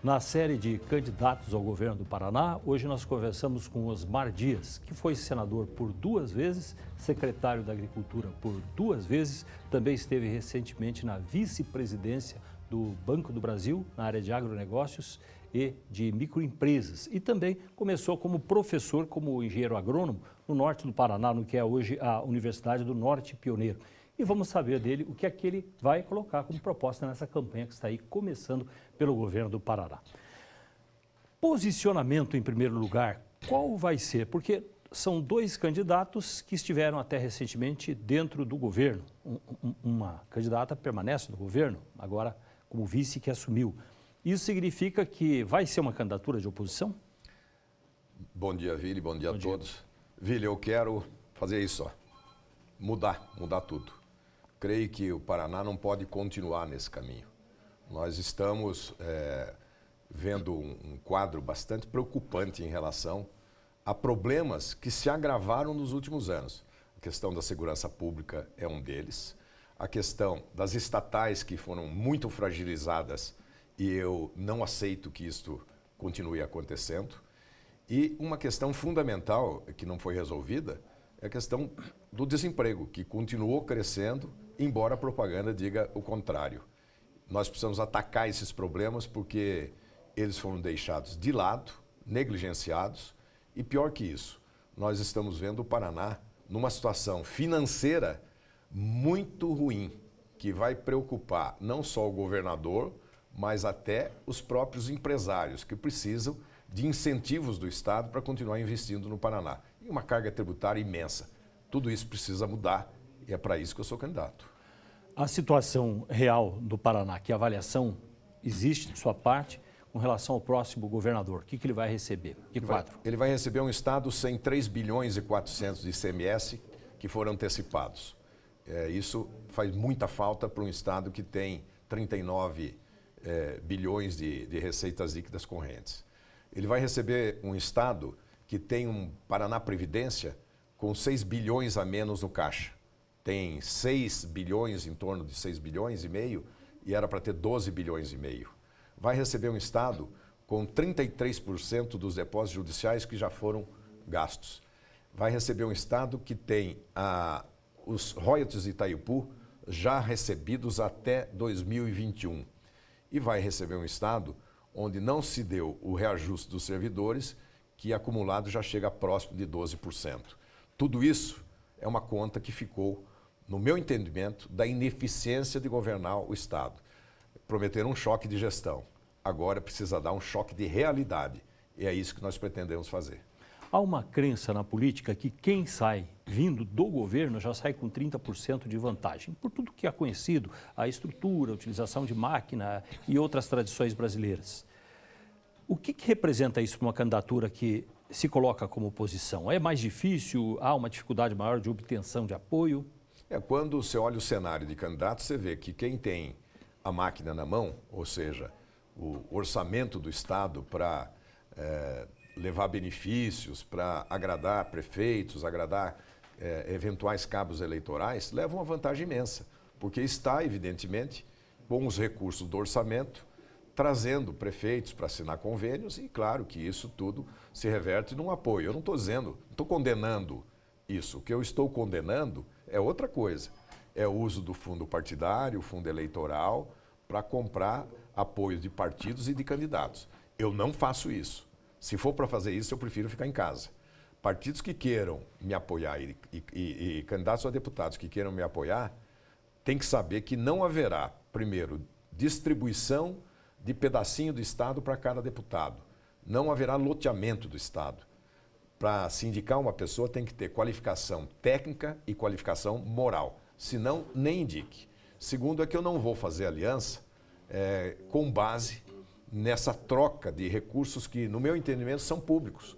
Na série de candidatos ao governo do Paraná, hoje nós conversamos com Osmar Dias, que foi senador por duas vezes, secretário da Agricultura por duas vezes, também esteve recentemente na vice-presidência do Banco do Brasil, na área de agronegócios e de microempresas. E também começou como professor, como engenheiro agrônomo, no norte do Paraná, no que é hoje a Universidade do Norte Pioneiro e vamos saber dele o que é que ele vai colocar como proposta nessa campanha que está aí começando pelo governo do Parará. Posicionamento em primeiro lugar, qual vai ser? Porque são dois candidatos que estiveram até recentemente dentro do governo. uma candidata permanece no governo, agora como vice que assumiu. Isso significa que vai ser uma candidatura de oposição? Bom dia, Vili, bom dia bom a dia. todos. Vili, eu quero fazer isso, ó. mudar, mudar tudo creio que o Paraná não pode continuar nesse caminho. Nós estamos é, vendo um, um quadro bastante preocupante em relação a problemas que se agravaram nos últimos anos. A questão da segurança pública é um deles. A questão das estatais que foram muito fragilizadas e eu não aceito que isto continue acontecendo. E uma questão fundamental que não foi resolvida é a questão do desemprego, que continuou crescendo embora a propaganda diga o contrário. Nós precisamos atacar esses problemas porque eles foram deixados de lado, negligenciados, e pior que isso, nós estamos vendo o Paraná numa situação financeira muito ruim, que vai preocupar não só o governador, mas até os próprios empresários que precisam de incentivos do Estado para continuar investindo no Paraná. E uma carga tributária imensa. Tudo isso precisa mudar e é para isso que eu sou candidato. A situação real do Paraná, que avaliação existe de sua parte com relação ao próximo governador? O que, que ele vai receber? Que quadro? Vai, ele vai receber um Estado sem 3 bilhões e 400 de ICMS que foram antecipados. É, isso faz muita falta para um Estado que tem 39 é, bilhões de, de receitas líquidas correntes. Ele vai receber um Estado que tem um Paraná Previdência com 6 bilhões a menos no caixa tem 6 bilhões, em torno de 6 bilhões e meio, e era para ter 12 bilhões e meio. Vai receber um Estado com 33% dos depósitos judiciais que já foram gastos. Vai receber um Estado que tem a, os royalties de Itaipu já recebidos até 2021. E vai receber um Estado onde não se deu o reajuste dos servidores, que acumulado já chega próximo de 12%. Tudo isso é uma conta que ficou no meu entendimento, da ineficiência de governar o Estado. Prometeram um choque de gestão. Agora precisa dar um choque de realidade. E é isso que nós pretendemos fazer. Há uma crença na política que quem sai vindo do governo já sai com 30% de vantagem, por tudo que é conhecido, a estrutura, a utilização de máquina e outras tradições brasileiras. O que, que representa isso para uma candidatura que se coloca como oposição? É mais difícil? Há uma dificuldade maior de obtenção de apoio? É, quando você olha o cenário de candidatos, você vê que quem tem a máquina na mão, ou seja, o orçamento do Estado para é, eh, levar benefícios, para agradar prefeitos, agradar é, eventuais cabos eleitorais, leva uma vantagem imensa, porque está, evidentemente, com os recursos do orçamento, trazendo prefeitos para assinar convênios e, claro, que isso tudo se reverte num apoio. Eu não estou dizendo, não estou condenando isso. O que eu estou condenando é outra coisa. É o uso do fundo partidário, fundo eleitoral, para comprar apoio de partidos e de candidatos. Eu não faço isso. Se for para fazer isso, eu prefiro ficar em casa. Partidos que queiram me apoiar e, e, e, e candidatos a deputados que queiram me apoiar, tem que saber que não haverá, primeiro, distribuição de pedacinho do Estado para cada deputado. Não haverá loteamento do Estado para sindicar uma pessoa tem que ter qualificação técnica e qualificação moral. Senão, nem indique. Segundo, é que eu não vou fazer aliança é, com base nessa troca de recursos que, no meu entendimento, são públicos.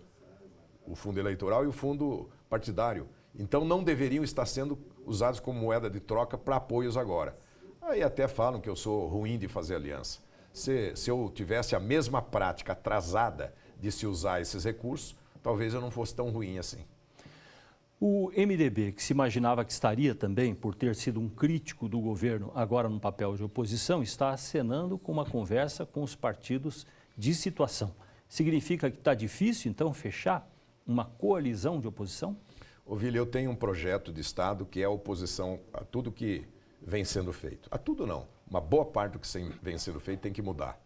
O fundo eleitoral e o fundo partidário. Então, não deveriam estar sendo usados como moeda de troca para apoios agora. Aí até falam que eu sou ruim de fazer aliança. Se, se eu tivesse a mesma prática atrasada de se usar esses recursos, talvez eu não fosse tão ruim assim. O MDB, que se imaginava que estaria também por ter sido um crítico do governo, agora no papel de oposição, está acenando com uma conversa com os partidos de situação. Significa que está difícil, então, fechar uma coalizão de oposição? Ovilha, eu tenho um projeto de Estado que é a oposição a tudo que vem sendo feito. A tudo não. Uma boa parte do que vem sendo feito tem que mudar.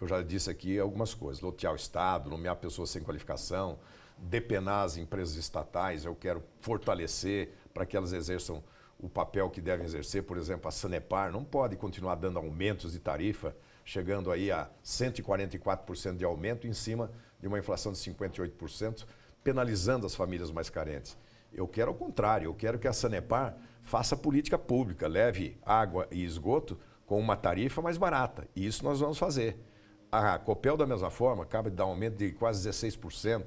Eu já disse aqui algumas coisas: lotear o Estado, nomear pessoas sem qualificação, depenar as empresas estatais. Eu quero fortalecer para que elas exerçam o papel que devem exercer. Por exemplo, a Sanepar não pode continuar dando aumentos de tarifa, chegando aí a 144% de aumento em cima de uma inflação de 58%, penalizando as famílias mais carentes. Eu quero o contrário, eu quero que a Sanepar faça política pública, leve água e esgoto com uma tarifa mais barata. E isso nós vamos fazer. A Copel, da mesma forma, acaba de dar um aumento de quase 16%.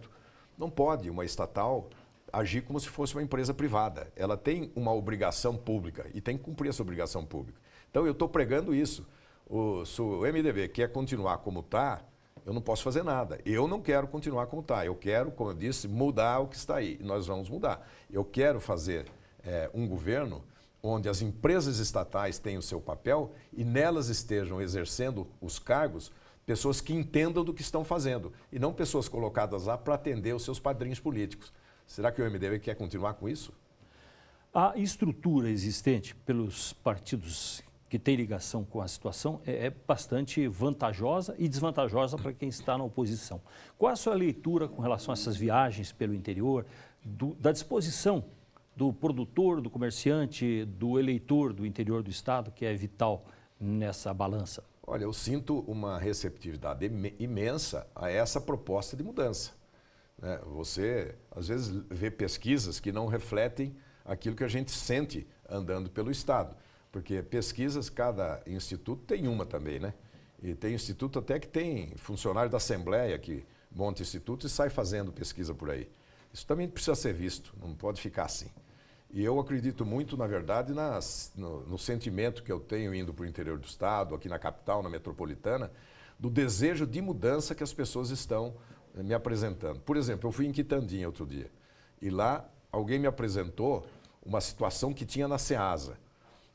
Não pode uma estatal agir como se fosse uma empresa privada. Ela tem uma obrigação pública e tem que cumprir essa obrigação pública. Então, eu estou pregando isso. O, se o MDB quer continuar como está, eu não posso fazer nada. Eu não quero continuar como está. Eu quero, como eu disse, mudar o que está aí. nós vamos mudar. Eu quero fazer é, um governo onde as empresas estatais têm o seu papel e nelas estejam exercendo os cargos Pessoas que entendam do que estão fazendo e não pessoas colocadas lá para atender os seus padrinhos políticos. Será que o MDB quer continuar com isso? A estrutura existente pelos partidos que tem ligação com a situação é, é bastante vantajosa e desvantajosa para quem está na oposição. Qual a sua leitura com relação a essas viagens pelo interior, do, da disposição do produtor, do comerciante, do eleitor do interior do Estado, que é vital nessa balança? Olha, eu sinto uma receptividade imensa a essa proposta de mudança. Né? Você, às vezes, vê pesquisas que não refletem aquilo que a gente sente andando pelo Estado. Porque pesquisas, cada instituto tem uma também, né? E tem instituto até que tem funcionário da Assembleia que monta instituto e sai fazendo pesquisa por aí. Isso também precisa ser visto, não pode ficar assim. E eu acredito muito, na verdade, nas, no, no sentimento que eu tenho indo para o interior do estado, aqui na capital, na metropolitana, do desejo de mudança que as pessoas estão eh, me apresentando. Por exemplo, eu fui em Quitandinha outro dia e lá alguém me apresentou uma situação que tinha na Ceasa.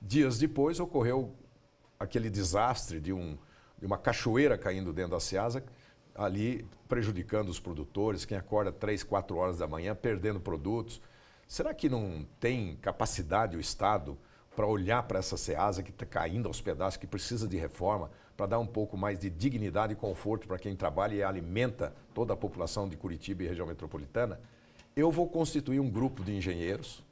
Dias depois ocorreu aquele desastre de, um, de uma cachoeira caindo dentro da Ceasa, ali prejudicando os produtores, quem acorda três, quatro horas da manhã, perdendo produtos. Será que não tem capacidade o Estado para olhar para essa SEASA que está caindo aos pedaços, que precisa de reforma, para dar um pouco mais de dignidade e conforto para quem trabalha e alimenta toda a população de Curitiba e região metropolitana? Eu vou constituir um grupo de engenheiros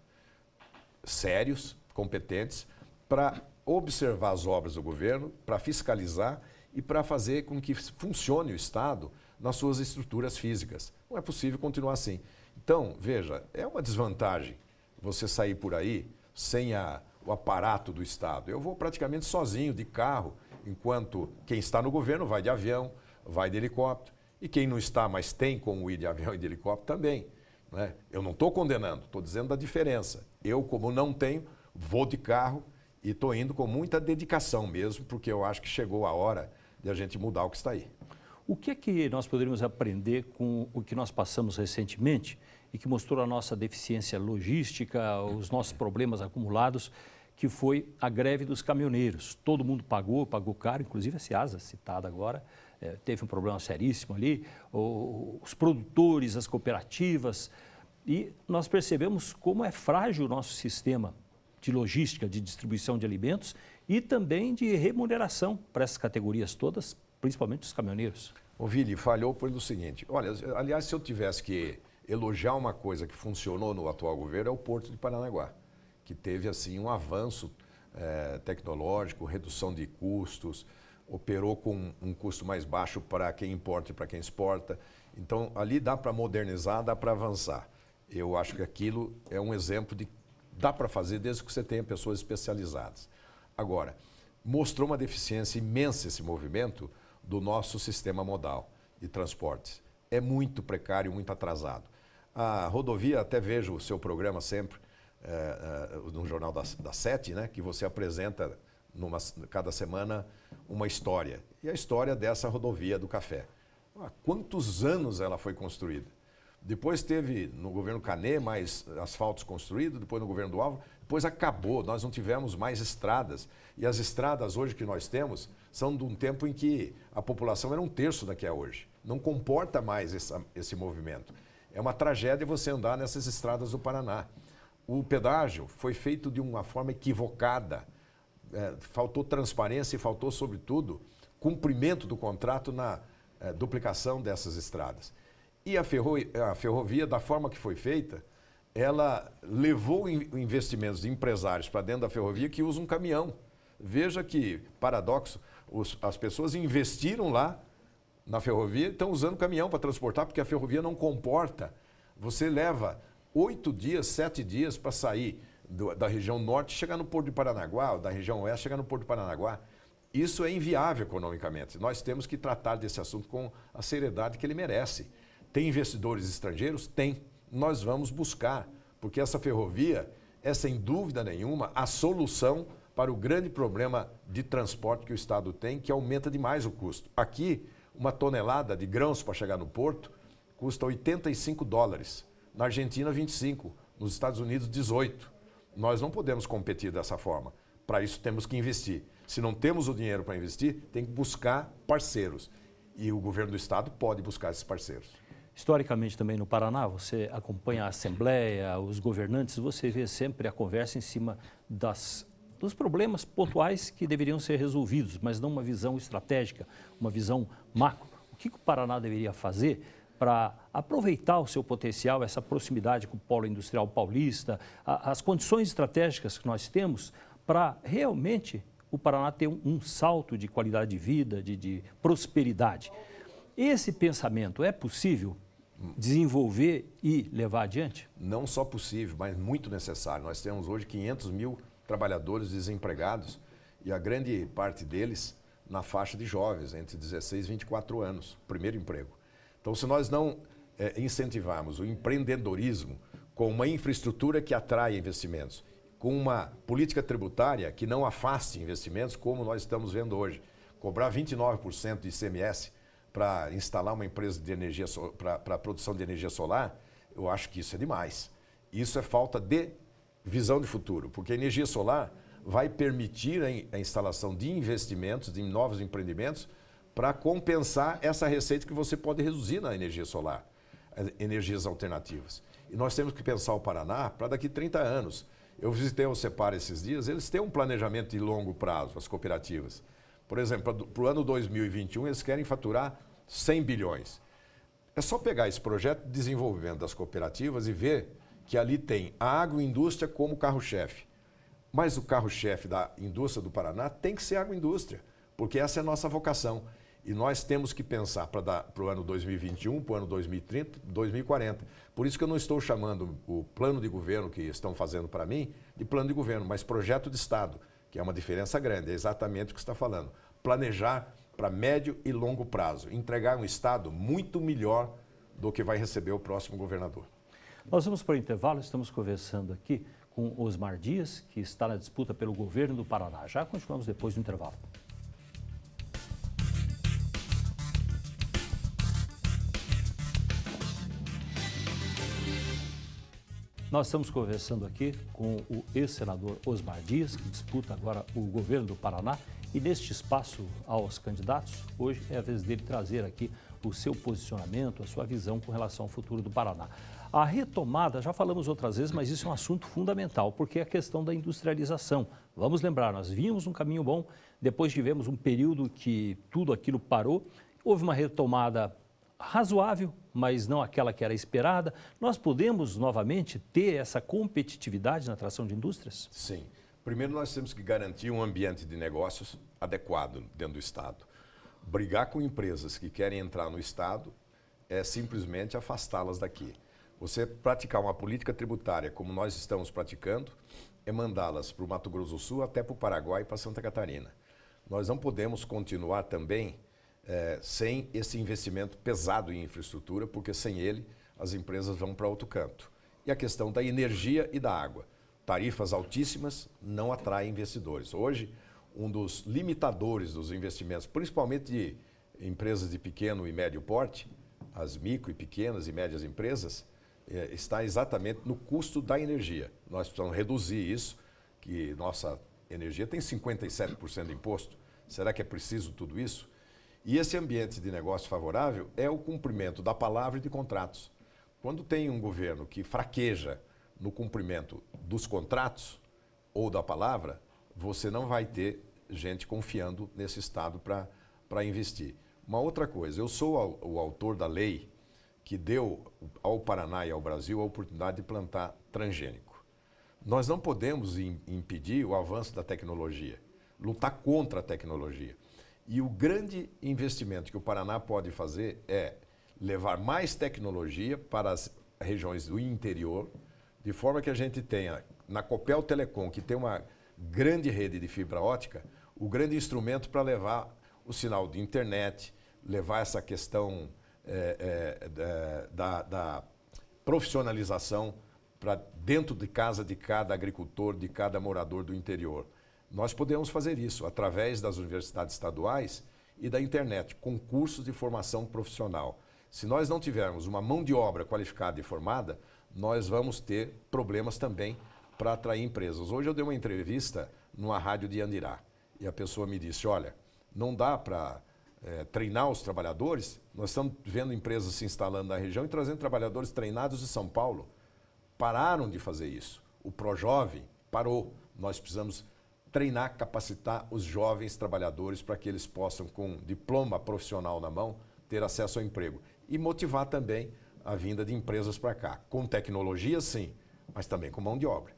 sérios, competentes, para observar as obras do governo, para fiscalizar e para fazer com que funcione o Estado nas suas estruturas físicas. Não é possível continuar assim. Então, veja, é uma desvantagem você sair por aí sem a, o aparato do Estado. Eu vou praticamente sozinho, de carro, enquanto quem está no governo vai de avião, vai de helicóptero. E quem não está, mas tem como ir de avião e de helicóptero também. Né? Eu não estou condenando, estou dizendo da diferença. Eu, como não tenho, vou de carro e estou indo com muita dedicação mesmo, porque eu acho que chegou a hora de a gente mudar o que está aí. O que é que nós poderíamos aprender com o que nós passamos recentemente e que mostrou a nossa deficiência logística, os nossos problemas acumulados, que foi a greve dos caminhoneiros? Todo mundo pagou, pagou caro, inclusive a Ciasa, citada agora, eh, teve um problema seríssimo ali, os produtores, as cooperativas, e nós percebemos como é frágil o nosso sistema de logística, de distribuição de alimentos e também de remuneração para essas categorias todas principalmente os caminhoneiros. O Vili, falhou pelo seguinte: olha, aliás, se eu tivesse que elogiar uma coisa que funcionou no atual governo, é o Porto de Paranaguá, que teve assim um avanço é, tecnológico, redução de custos, operou com um custo mais baixo para quem importa e para quem exporta. Então, ali dá para modernizar, dá para avançar. Eu acho que aquilo é um exemplo de dá para fazer desde que você tenha pessoas especializadas. Agora, mostrou uma deficiência imensa esse movimento do nosso sistema modal de transportes. É muito precário, muito atrasado. A rodovia, até vejo o seu programa sempre, é, é, no Jornal da da Sete, né, que você apresenta numa, cada semana uma história. E a história dessa rodovia do café. Há quantos anos ela foi construída? Depois teve no governo Canê mais asfaltos construídos, depois no governo do Álvaro, depois acabou, nós não tivemos mais estradas. E as estradas hoje que nós temos são de um tempo em que a população era um terço da que é hoje. Não comporta mais essa, esse movimento. É uma tragédia você andar nessas estradas do Paraná. O pedágio foi feito de uma forma equivocada. É, faltou transparência e faltou, sobretudo, cumprimento do contrato na é, duplicação dessas estradas. E a, ferro, a ferrovia, da forma que foi feita, ela levou investimentos de empresários para dentro da ferrovia que usam um caminhão. Veja que paradoxo, os, as pessoas investiram lá na ferrovia e estão usando caminhão para transportar, porque a ferrovia não comporta. Você leva oito dias, sete dias para sair do, da região norte e chegar no Porto de Paranaguá, ou da região oeste chegar no Porto de Paranaguá. Isso é inviável economicamente. Nós temos que tratar desse assunto com a seriedade que ele merece. Tem investidores estrangeiros? Tem. Nós vamos buscar, porque essa ferrovia é, sem dúvida nenhuma, a solução para o grande problema de transporte que o Estado tem, que aumenta demais o custo. Aqui, uma tonelada de grãos para chegar no porto custa 85 dólares. Na Argentina, 25. Nos Estados Unidos, 18. Nós não podemos competir dessa forma. Para isso, temos que investir. Se não temos o dinheiro para investir, tem que buscar parceiros. E o governo do Estado pode buscar esses parceiros. Historicamente também no Paraná, você acompanha a Assembleia, os governantes, você vê sempre a conversa em cima das, dos problemas pontuais que deveriam ser resolvidos, mas não uma visão estratégica, uma visão macro. O que o Paraná deveria fazer para aproveitar o seu potencial, essa proximidade com o polo industrial paulista, a, as condições estratégicas que nós temos para realmente o Paraná ter um, um, salto de qualidade de vida, de, de prosperidade. Esse pensamento é possível desenvolver e levar adiante? Não só possível, mas muito necessário. Nós temos hoje 500 mil trabalhadores desempregados e a grande parte deles na faixa de jovens, entre 16 e 24 anos, primeiro emprego. Então, se nós não é, incentivarmos o empreendedorismo com uma infraestrutura que atrai investimentos, com uma política tributária que não afaste investimentos, como nós estamos vendo hoje, cobrar 29% de ICMS para instalar uma empresa de energia para para produção de energia solar, eu acho que isso é demais. Isso é falta de visão de futuro, porque a energia solar vai permitir a, instalação de investimentos, de novos empreendimentos, para compensar essa receita que você pode reduzir na energia solar, energias alternativas. E nós temos que pensar o Paraná para daqui 30 anos. Eu visitei o Separa esses dias, eles têm um planejamento de longo prazo, as cooperativas. Por exemplo, para o ano 2021, eles querem faturar 100 bilhões. É só pegar esse projeto de desenvolvimento das cooperativas e ver que ali tem a agroindústria como carro-chefe. Mas o carro-chefe da indústria do Paraná tem que ser a agroindústria, porque essa é a nossa vocação. E nós temos que pensar para o ano 2021, para o ano 2030, 2040. Por isso que eu não estou chamando o plano de governo que estão fazendo para mim de plano de governo, mas projeto de Estado que é uma diferença grande, é exatamente o que está falando. Planejar para médio e longo prazo, entregar um Estado muito melhor do que vai receber o próximo governador. Nós vamos para o intervalo, estamos conversando aqui com Osmar Dias, que está na disputa pelo governo do Paraná. Já continuamos depois do intervalo. Nós estamos conversando aqui com o ex-senador Osmar Dias, que disputa agora o governo do Paraná. E neste espaço aos candidatos, hoje é a vez dele trazer aqui o seu posicionamento, a sua visão com relação ao futuro do Paraná. A retomada, já falamos outras vezes, mas isso é um assunto fundamental, porque é a questão da industrialização. Vamos lembrar, nós vimos um caminho bom, depois tivemos um período que tudo aquilo parou, houve uma retomada razoável, mas não aquela que era esperada, nós podemos novamente ter essa competitividade na atração de indústrias? Sim. Primeiro, nós temos que garantir um ambiente de negócios adequado dentro do Estado. Brigar com empresas que querem entrar no Estado é simplesmente afastá-las daqui. Você praticar uma política tributária como nós estamos praticando é mandá-las para o Mato Grosso do Sul, até para o Paraguai e para Santa Catarina. Nós não podemos continuar também é, sem esse investimento pesado em infraestrutura, porque sem ele as empresas vão para outro canto. E a questão da energia e da água. Tarifas altíssimas não atraem investidores. Hoje, um dos limitadores dos investimentos, principalmente de empresas de pequeno e médio porte, as micro e pequenas e médias empresas, é, está exatamente no custo da energia. Nós precisamos reduzir isso, que nossa energia tem 57% de imposto. Será que é preciso tudo isso? E esse ambiente de negócio favorável é o cumprimento da palavra e de contratos. Quando tem um governo que fraqueja no cumprimento dos contratos ou da palavra, você não vai ter gente confiando nesse Estado para investir. Uma outra coisa, eu sou o autor da lei que deu ao Paraná e ao Brasil a oportunidade de plantar transgênico. Nós não podemos impedir o avanço da tecnologia, lutar contra a tecnologia. E o grande investimento que o Paraná pode fazer é levar mais tecnologia para as regiões do interior, de forma que a gente tenha na Copel Telecom, que tem uma grande rede de fibra ótica, o grande instrumento para levar o sinal de internet, levar essa questão é, é, da, da profissionalização para dentro de casa de cada agricultor, de cada morador do interior. Nós podemos fazer isso através das universidades estaduais e da internet, com cursos de formação profissional. Se nós não tivermos uma mão de obra qualificada e formada, nós vamos ter problemas também para atrair empresas. Hoje eu dei uma entrevista numa rádio de Andirá e a pessoa me disse: olha, não dá para é, eh, treinar os trabalhadores. Nós estamos vendo empresas se instalando na região e trazendo trabalhadores treinados de São Paulo. Pararam de fazer isso. O Projovem parou. Nós precisamos treinar, capacitar os jovens trabalhadores para que eles possam, com diploma profissional na mão, ter acesso ao emprego. E motivar também a vinda de empresas para cá, com tecnologia, sim, mas também com mão de obra.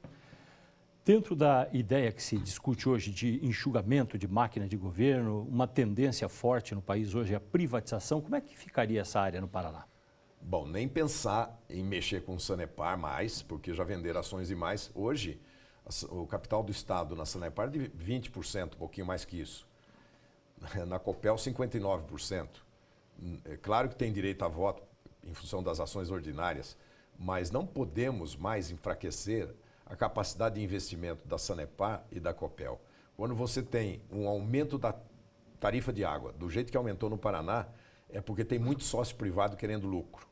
Dentro da ideia que se discute hoje de enxugamento de máquina de governo, uma tendência forte no país hoje é a privatização, como é que ficaria essa área no Paraná? Bom, nem pensar em mexer com o Sanepar mais, porque já venderam ações demais. Hoje, o capital do Estado na Sanepar é de 20%, um pouquinho mais que isso. Na Copel, 59%. É claro que tem direito a voto em função das ações ordinárias, mas não podemos mais enfraquecer a capacidade de investimento da Sanepar e da Copel. Quando você tem um aumento da tarifa de água, do jeito que aumentou no Paraná, é porque tem muito sócio privado querendo lucro.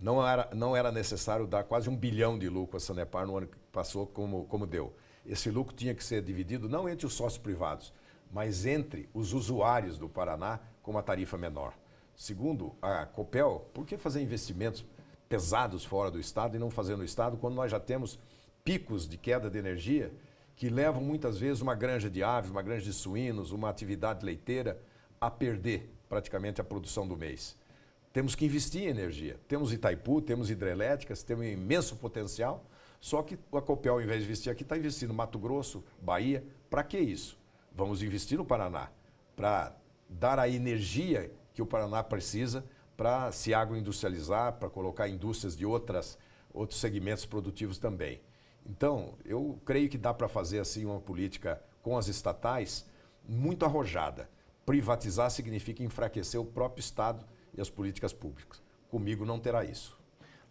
Não era, não era necessário dar quase um bilhão de lucro à Sanepar no ano que passou, como, como deu. Esse lucro tinha que ser dividido não entre os sócios privados, mas entre os usuários do Paraná com uma tarifa menor. Segundo a Copel, por que fazer investimentos pesados fora do Estado e não fazer no Estado quando nós já temos picos de queda de energia que levam muitas vezes uma granja de aves, uma granja de suínos, uma atividade leiteira a perder praticamente a produção do mês? Temos que investir em energia. Temos Itaipu, temos hidrelétricas, temos um imenso potencial. Só que a Copel, ao invés de investir aqui, está investindo no Mato Grosso, Bahia. Para que isso? Vamos investir no Paraná para dar a energia que o Paraná precisa para se agroindustrializar, para colocar indústrias de outras, outros segmentos produtivos também. Então, eu creio que dá para fazer assim uma política com as estatais muito arrojada. Privatizar significa enfraquecer o próprio Estado e as políticas públicas. Comigo não terá isso.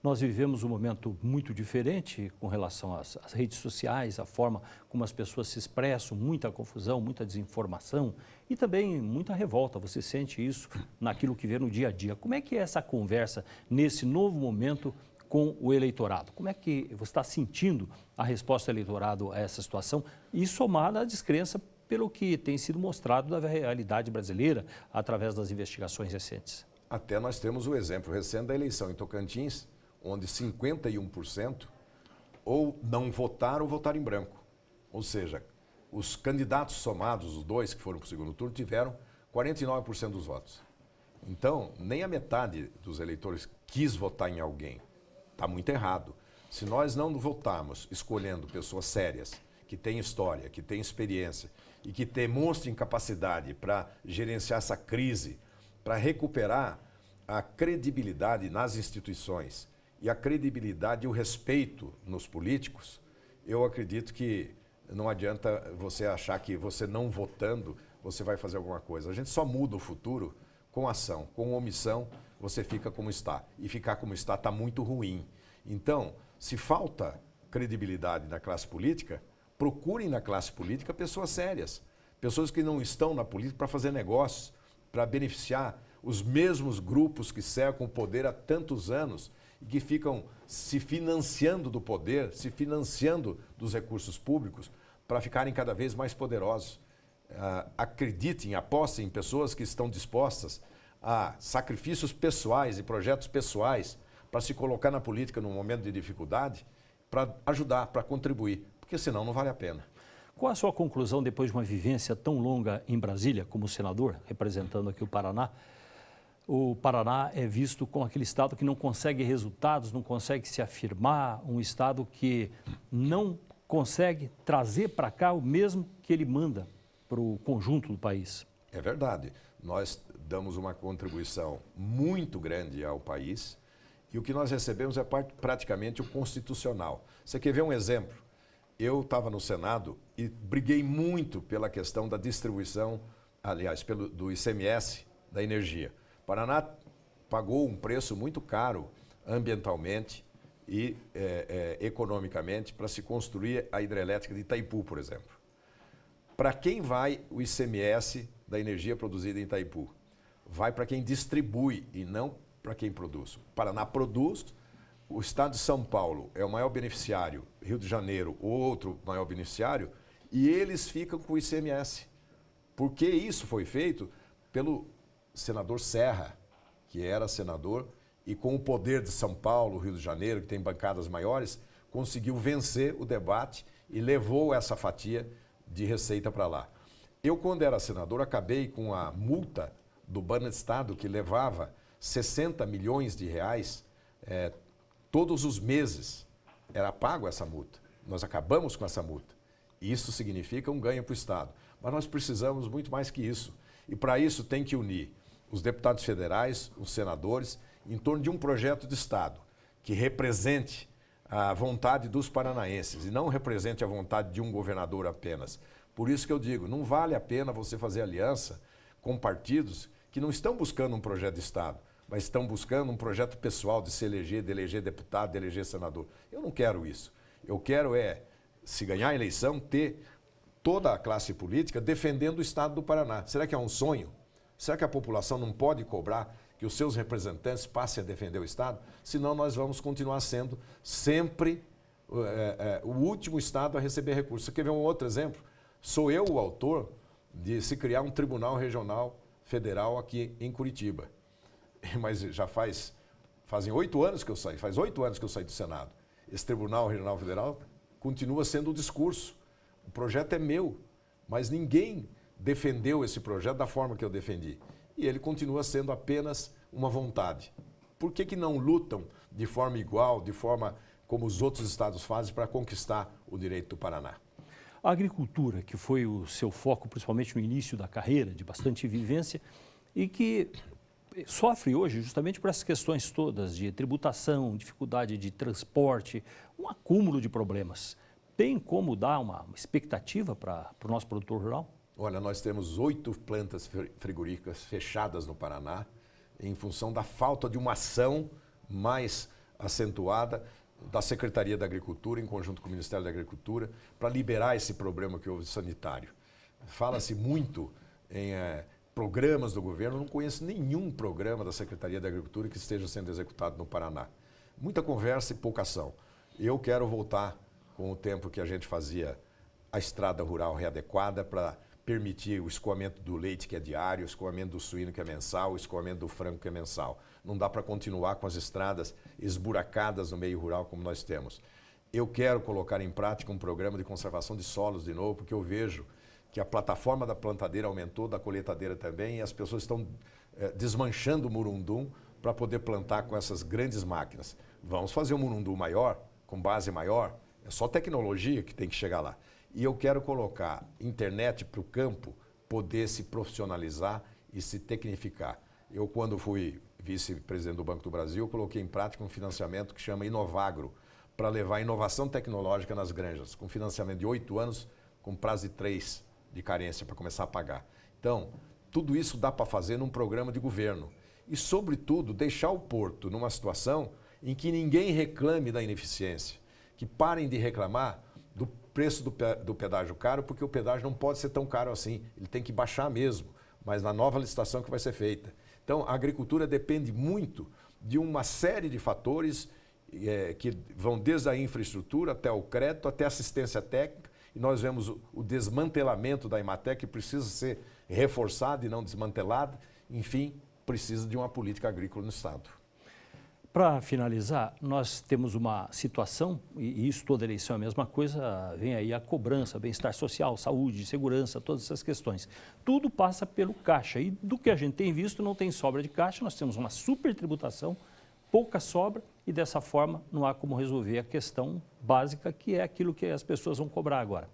Nós vivemos um momento muito diferente com relação às, às redes sociais, a forma como as pessoas se expressam, muita confusão, muita desinformação e também muita revolta. Você sente isso naquilo que vê no dia a dia. Como é que é essa conversa nesse novo momento com o eleitorado. Como é que você está sentindo a resposta do eleitorado a essa situação e somada à descrença pelo que tem sido mostrado da realidade brasileira através das investigações recentes? Até nós temos o exemplo recente da eleição em Tocantins, onde 51% ou não votaram ou votaram em branco. Ou seja, os candidatos somados, os dois que foram para o segundo turno, tiveram 49% dos votos. Então, nem a metade dos eleitores quis votar em alguém. Está muito errado. Se nós não votarmos escolhendo pessoas sérias, que têm história, que têm experiência e que demonstrem capacidade para gerenciar essa crise para recuperar a credibilidade nas instituições e a credibilidade e o respeito nos políticos, eu acredito que não adianta você achar que você não votando você vai fazer alguma coisa. A gente só muda o futuro com ação, com omissão você fica como está e ficar como está está muito ruim. Então, se falta credibilidade na classe política, procurem na classe política pessoas sérias, pessoas que não estão na política para fazer negócios, para beneficiar os mesmos grupos que cercam o poder há tantos anos e que ficam se financiando do poder, se financiando dos recursos públicos para ficarem cada vez mais poderosos. Uh, acreditem, apostem em pessoas que estão dispostas a sacrifícios pessoais e projetos pessoais para se colocar na política num momento de dificuldade, para ajudar, para contribuir, porque senão não vale a pena. Qual a sua conclusão depois de uma vivência tão longa em Brasília, como senador, representando aqui o Paraná? O Paraná é visto como aquele estado que não consegue resultados, não consegue se afirmar, um estado que não consegue trazer para cá o mesmo que ele manda para o conjunto do país. É verdade. Nós damos uma contribuição muito grande ao país e o que nós recebemos é praticamente o constitucional. Você quer ver um exemplo? eu estava no Senado e briguei muito pela questão da distribuição, aliás, pelo, do ICMS da energia. Paraná pagou um preço muito caro ambientalmente e é, é, economicamente para se construir a hidrelétrica de Itaipu, por exemplo. Para quem vai o ICMS da energia produzida em Itaipu? Vai para quem distribui e não para quem produz. O Paraná produz, o estado de São Paulo é o maior beneficiário, Rio de Janeiro, o outro maior beneficiário, e eles ficam com o ICMS. Porque isso foi feito pelo senador Serra, que era senador, e com o poder de São Paulo, Rio de Janeiro, que tem bancadas maiores, conseguiu vencer o debate e levou essa fatia de receita para lá. Eu, quando era senador, acabei com a multa do Banestado, que levava 60 milhões de reais é, todos os meses era pago essa multa. Nós acabamos com essa multa. Isso significa um ganho para o Estado. Mas nós precisamos muito mais que isso. E para isso tem que unir os deputados federais, os senadores, em torno de um projeto de Estado que represente a vontade dos paranaenses e não represente a vontade de um governador apenas. Por isso que eu digo, não vale a pena você fazer aliança com partidos que não estão buscando um projeto de Estado, mas estão buscando um projeto pessoal de se eleger, de eleger deputado, de eleger senador. Eu não quero isso. Eu quero é, se ganhar a eleição, ter toda a classe política defendendo o Estado do Paraná. Será que é um sonho? Será que a população não pode cobrar que os seus representantes passem a defender o Estado? Senão nós vamos continuar sendo sempre é, é, o último Estado a receber recursos. Você quer ver um outro exemplo? Sou eu o autor de se criar um tribunal regional federal aqui em Curitiba. mas já faz fazem oito anos que eu saí, faz oito anos que eu saí do Senado. Esse Tribunal Regional Federal continua sendo o um discurso. O projeto é meu, mas ninguém defendeu esse projeto da forma que eu defendi. E ele continua sendo apenas uma vontade. Por que, que não lutam de forma igual, de forma como os outros estados fazem, para conquistar o direito do Paraná? A agricultura, que foi o seu foco, principalmente no início da carreira, de bastante vivência, e que sofre hoje justamente por essas questões todas de tributação, dificuldade de transporte, um acúmulo de problemas. Tem como dar uma expectativa para o pro nosso produtor rural? Olha, nós temos oito plantas frigoríficas fechadas no Paraná em função da falta de uma ação mais acentuada da Secretaria da Agricultura, em conjunto com o Ministério da Agricultura, para liberar esse problema que houve sanitário. Fala-se muito em. Eh, programas do governo, não conheço nenhum programa da Secretaria da Agricultura que esteja sendo executado no Paraná. Muita conversa e pouca ação. Eu quero voltar com o tempo que a gente fazia a estrada rural readequada para permitir o escoamento do leite, que é diário, o escoamento do suíno, que é mensal, o escoamento do frango, que é mensal. Não dá para continuar com as estradas esburacadas no meio rural como nós temos. Eu quero colocar em prática um programa de conservação de solos de novo, porque eu vejo que a plataforma da plantadeira aumentou, da colheitadeira também, e as pessoas estão é, desmanchando o murundum para poder plantar com essas grandes máquinas. Vamos fazer um murundum maior, com base maior, é só tecnologia que tem que chegar lá. E eu quero colocar internet para o campo poder se profissionalizar e se tecnificar. Eu, quando fui vice-presidente do Banco do Brasil, coloquei em prática um financiamento que chama Inovagro, para levar inovação tecnológica nas granjas, com financiamento de oito anos, com prazo de três de carência para começar a pagar. Então, tudo isso dá para fazer num programa de governo. E, sobretudo, deixar o porto numa situação em que ninguém reclame da ineficiência, que parem de reclamar do preço do, do pedágio caro, porque o pedágio não pode ser tão caro assim, ele tem que baixar mesmo, mas na nova licitação que vai ser feita. Então, a agricultura depende muito de uma série de fatores é, que vão desde a infraestrutura até o crédito, até assistência técnica e nós vemos o desmantelamento da Imatec, que precisa ser reforçado e não desmantelado, enfim, precisa de uma política agrícola no Estado. Para finalizar, nós temos uma situação, e isso toda eleição é a mesma coisa, vem aí a cobrança, bem-estar social, saúde, segurança, todas essas questões. Tudo passa pelo caixa. E do que a gente tem visto, não tem sobra de caixa, nós temos uma supertributação tributação pouca sobra e dessa forma não há como resolver a questão básica, que é aquilo que as pessoas vão cobrar agora.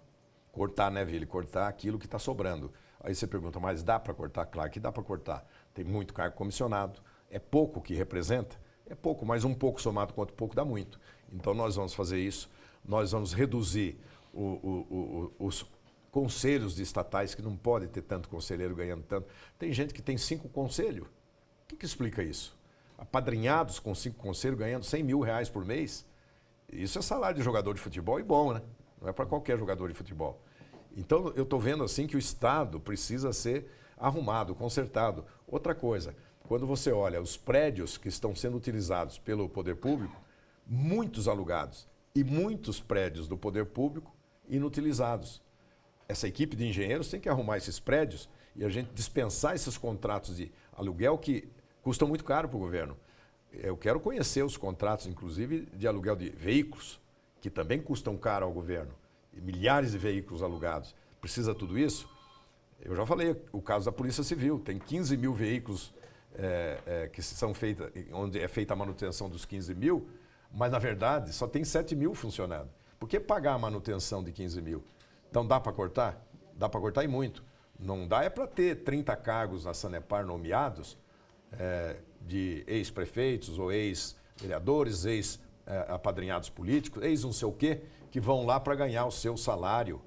Cortar, né, Vili? Cortar aquilo que está sobrando. Aí você pergunta, mas dá para cortar? Claro que dá para cortar. Tem muito cargo comissionado, é pouco que representa, é pouco, mas um pouco somado quanto pouco dá muito. Então nós vamos fazer isso, nós vamos reduzir o, o, o, os conselhos de estatais, que não pode ter tanto conselheiro ganhando tanto. Tem gente que tem cinco conselhos. O que, que explica isso? apadrinhados com cinco conselhos, ganhando 100 mil reais por mês, isso é salário de jogador de futebol e bom, né? Não é para qualquer jogador de futebol. Então, eu estou vendo assim que o Estado precisa ser arrumado, consertado. Outra coisa, quando você olha os prédios que estão sendo utilizados pelo poder público, muitos alugados e muitos prédios do poder público inutilizados. Essa equipe de engenheiros tem que arrumar esses prédios e a gente dispensar esses contratos de aluguel que custam muito caro para o governo. Eu quero conhecer os contratos, inclusive, de aluguel de veículos, que também custam caro ao governo. Milhares de veículos alugados. Precisa tudo isso? Eu já falei o caso da Polícia Civil. Tem 15 mil veículos é, é, que são feitas, onde é feita a manutenção dos 15 mil, mas, na verdade, só tem 7 mil funcionando. Por que pagar a manutenção de 15 mil? Então, dá para cortar? Dá para cortar e muito. Não dá é para ter 30 cargos na Sanepar nomeados é, de ex-prefeitos ou ex-vereadores, ex-apadrinhados políticos, ex não sei o quê, que vão lá para ganhar o seu salário,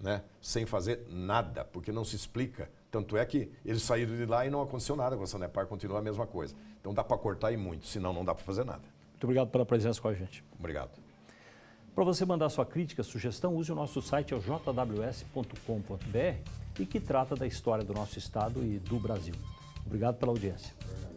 né? Sem fazer nada, porque não se explica. Tanto é que eles saíram de lá e não aconteceu nada com a Sanepar, continua a mesma coisa. Então dá para cortar e muito, senão não dá para fazer nada. Muito obrigado pela presença com a gente. Obrigado. Para você mandar sua crítica, sugestão, use o nosso site, é jws.com.br, e que trata da história do nosso estado e do Brasil. Obrigado pela audiência.